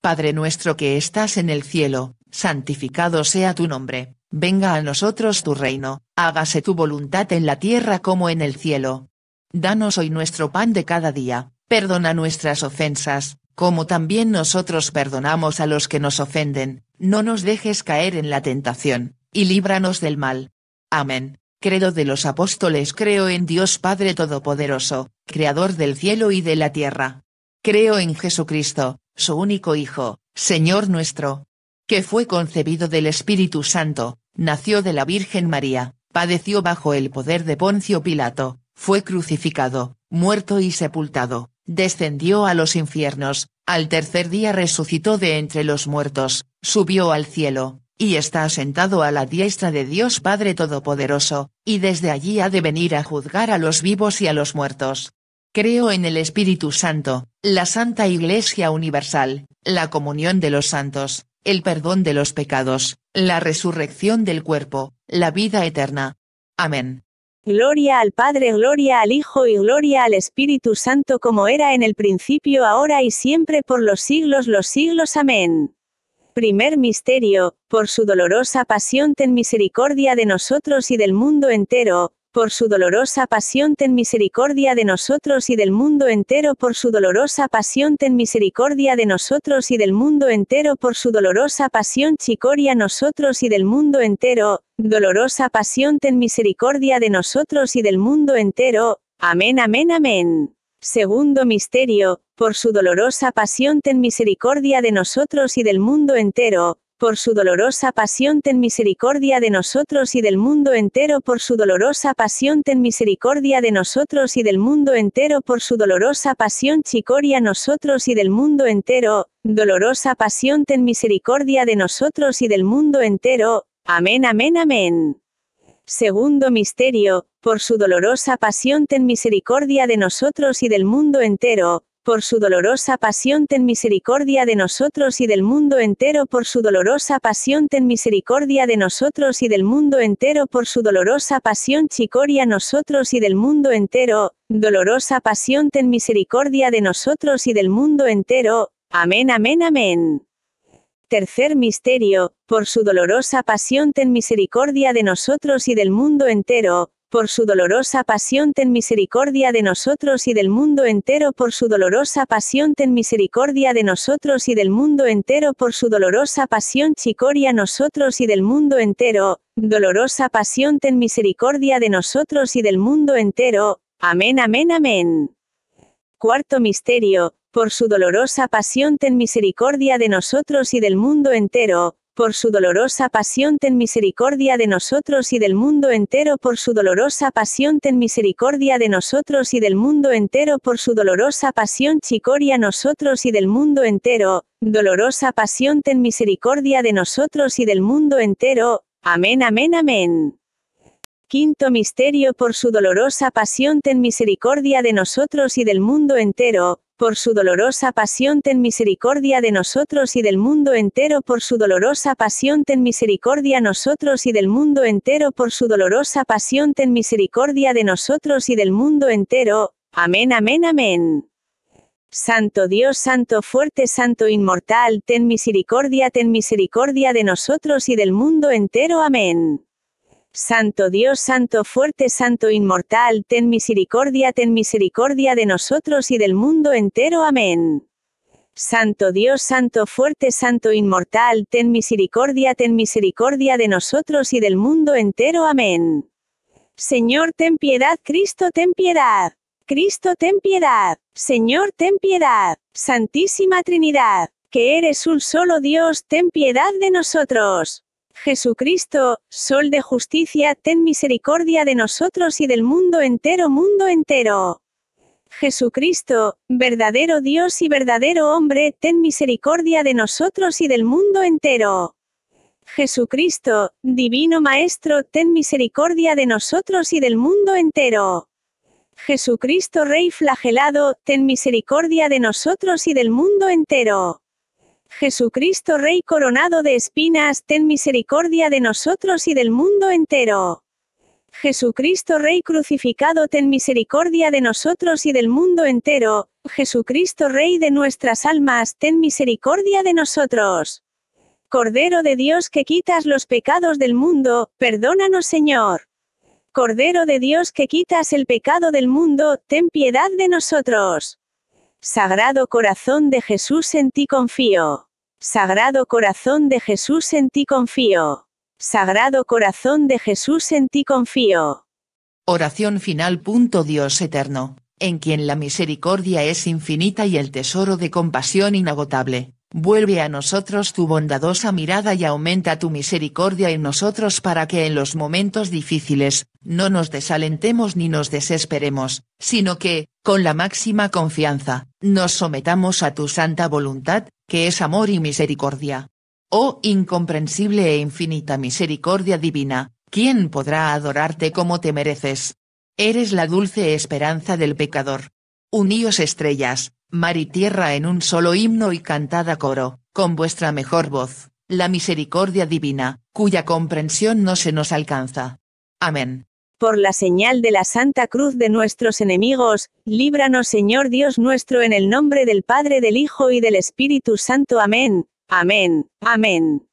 Padre nuestro que estás en el cielo, santificado sea tu nombre, venga a nosotros tu reino, hágase tu voluntad en la tierra como en el cielo. Danos hoy nuestro pan de cada día, perdona nuestras ofensas, como también nosotros perdonamos a los que nos ofenden, no nos dejes caer en la tentación, y líbranos del mal. Amén. Credo de los apóstoles creo en Dios Padre Todopoderoso, Creador del cielo y de la tierra. Creo en Jesucristo, su único hijo, Señor nuestro, que fue concebido del Espíritu Santo, nació de la Virgen María, padeció bajo el poder de Poncio Pilato, fue crucificado, muerto y sepultado, descendió a los infiernos, al tercer día resucitó de entre los muertos, subió al cielo, y está sentado a la diestra de Dios Padre Todopoderoso, y desde allí ha de venir a juzgar a los vivos y a los muertos. Creo en el Espíritu Santo, la Santa Iglesia Universal, la comunión de los santos, el perdón de los pecados, la resurrección del cuerpo, la vida eterna. Amén. Gloria al Padre, gloria al Hijo y gloria al Espíritu Santo como era en el principio, ahora y siempre por los siglos los siglos. Amén. Primer misterio, por su dolorosa pasión ten misericordia de nosotros y del mundo entero, por su dolorosa pasión ten misericordia de nosotros y del mundo entero, por su dolorosa pasión ten misericordia de nosotros y del mundo entero, por su dolorosa pasión chicoria nosotros y del mundo entero, dolorosa pasión ten misericordia de nosotros y del mundo entero, amén, amén, amén. Segundo misterio, por su dolorosa pasión ten misericordia de nosotros y del mundo entero, por su dolorosa pasión ten misericordia de nosotros y del mundo entero, por su dolorosa pasión ten misericordia de nosotros y del mundo entero, por su dolorosa pasión chicoria nosotros y del mundo entero, dolorosa pasión ten misericordia de nosotros y del mundo entero, amén, amén, amén. Segundo misterio, por su dolorosa pasión ten misericordia de nosotros y del mundo entero, por su dolorosa pasión ten misericordia de nosotros y del mundo entero, por su dolorosa pasión ten misericordia de nosotros y del mundo entero, por su dolorosa pasión chicoria nosotros y del mundo entero, dolorosa pasión ten misericordia de nosotros y del mundo entero, amén, amén, amén. Tercer misterio, por su dolorosa pasión ten misericordia de nosotros y del mundo entero, por su dolorosa pasión ten misericordia de nosotros y del mundo entero, por su dolorosa pasión ten misericordia de nosotros y del mundo entero, por su dolorosa pasión chicoria nosotros y del mundo entero, dolorosa pasión ten misericordia de nosotros y del mundo entero, amén, amén, amén. Cuarto misterio, por su dolorosa pasión ten misericordia de nosotros y del mundo entero, por su dolorosa pasión ten misericordia de nosotros y del mundo entero, por su dolorosa pasión ten misericordia de nosotros y del mundo entero, por su dolorosa pasión chicoria nosotros y del mundo entero, dolorosa pasión ten misericordia de nosotros y del mundo entero, amén, amén, amén. Quinto misterio, por su dolorosa pasión ten misericordia de nosotros y del mundo entero, por su dolorosa pasión ten misericordia de nosotros y del mundo entero. Por su dolorosa pasión ten misericordia nosotros y del mundo entero. Por su dolorosa pasión ten misericordia de nosotros y del mundo entero. Amén, amén, amén. Santo Dios, Santo fuerte, Santo inmortal, ten misericordia, ten misericordia de nosotros y del mundo entero. Amén. Santo Dios, Santo fuerte, Santo inmortal, ten misericordia, ten misericordia de nosotros y del mundo entero. Amén. Santo Dios, Santo fuerte, Santo inmortal, ten misericordia, ten misericordia de nosotros y del mundo entero. Amén. Señor, ten piedad, Cristo, ten piedad. Cristo, ten piedad. Señor, ten piedad. Santísima Trinidad, que eres un solo Dios, ten piedad de nosotros. Jesucristo, Sol de justicia, ten misericordia de nosotros y del mundo entero, mundo entero. Jesucristo, verdadero Dios y verdadero hombre, ten misericordia de nosotros y del mundo entero. Jesucristo, Divino Maestro, ten misericordia de nosotros y del mundo entero. Jesucristo Rey flagelado, ten misericordia de nosotros y del mundo entero. Jesucristo Rey coronado de espinas, ten misericordia de nosotros y del mundo entero. Jesucristo Rey crucificado, ten misericordia de nosotros y del mundo entero. Jesucristo Rey de nuestras almas, ten misericordia de nosotros. Cordero de Dios que quitas los pecados del mundo, perdónanos Señor. Cordero de Dios que quitas el pecado del mundo, ten piedad de nosotros. Sagrado corazón de Jesús en ti confío. Sagrado corazón de Jesús en ti confío. Sagrado corazón de Jesús en ti confío. Oración final. Dios eterno, en quien la misericordia es infinita y el tesoro de compasión inagotable Vuelve a nosotros tu bondadosa mirada y aumenta tu misericordia en nosotros para que en los momentos difíciles, no nos desalentemos ni nos desesperemos, sino que, con la máxima confianza, nos sometamos a tu santa voluntad, que es amor y misericordia. Oh incomprensible e infinita misericordia divina, ¿quién podrá adorarte como te mereces? Eres la dulce esperanza del pecador. Uníos estrellas, mar y tierra en un solo himno y cantada coro, con vuestra mejor voz, la misericordia divina, cuya comprensión no se nos alcanza. Amén. Por la señal de la Santa Cruz de nuestros enemigos, líbranos Señor Dios nuestro en el nombre del Padre, del Hijo y del Espíritu Santo. Amén. Amén. Amén.